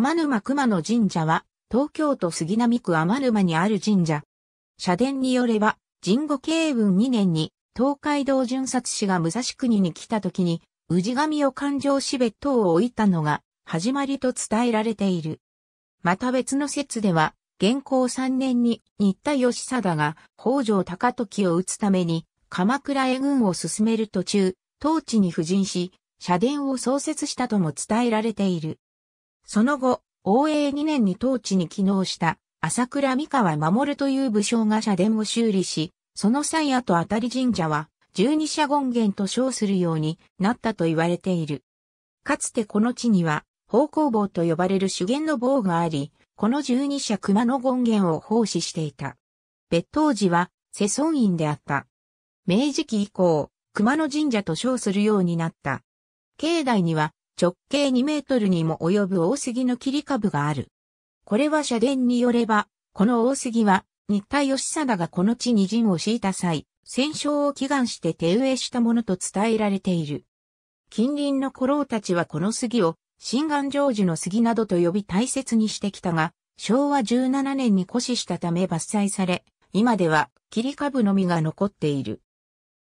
天沼熊野神社は、東京都杉並区天沼にある神社。社殿によれば、神後慶文2年に、東海道巡察使が武蔵国に来た時に、氏神を勘定し別当を置いたのが、始まりと伝えられている。また別の説では、現行3年に新田義貞が北条高時を討つために鎌倉へ軍を進める途中、当地に布陣し、社殿を創設したとも伝えられている。その後、応永2年に当地に帰納した朝倉三河守という武将が社殿を修理し、その際後あたり神社は十二社権現と称するようになったと言われている。かつてこの地には、宝光坊と呼ばれる主元の坊があり、この十二社熊野権現を奉仕していた。別当時は世尊院であった。明治期以降、熊野神社と称するようになった。境内には直径2メートルにも及ぶ大杉の切り株がある。これは社伝によれば、この大杉は、日田義貞がこの地に陣を敷いた際、戦勝を祈願して手植えしたものと伝えられている。近隣の古老たちはこの杉を、新願成就の杉などと呼び大切にしてきたが、昭和17年に枯死したため伐採され、今では切り株のみが残っている。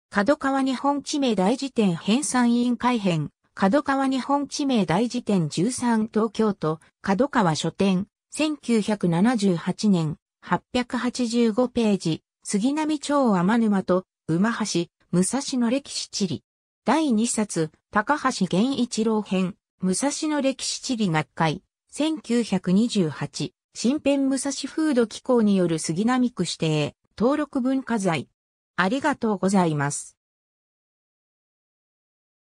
角川日本地名大辞典編纂委員会編角川日本地名大辞典13東京都、角川書店、1978年、885ページ、杉並町天沼と、馬橋、武蔵野歴史地理。第2冊、高橋源一郎編、武蔵野歴史地理学会、1928、新編武蔵風土機構による杉並区指定、登録文化財。ありがとうございます。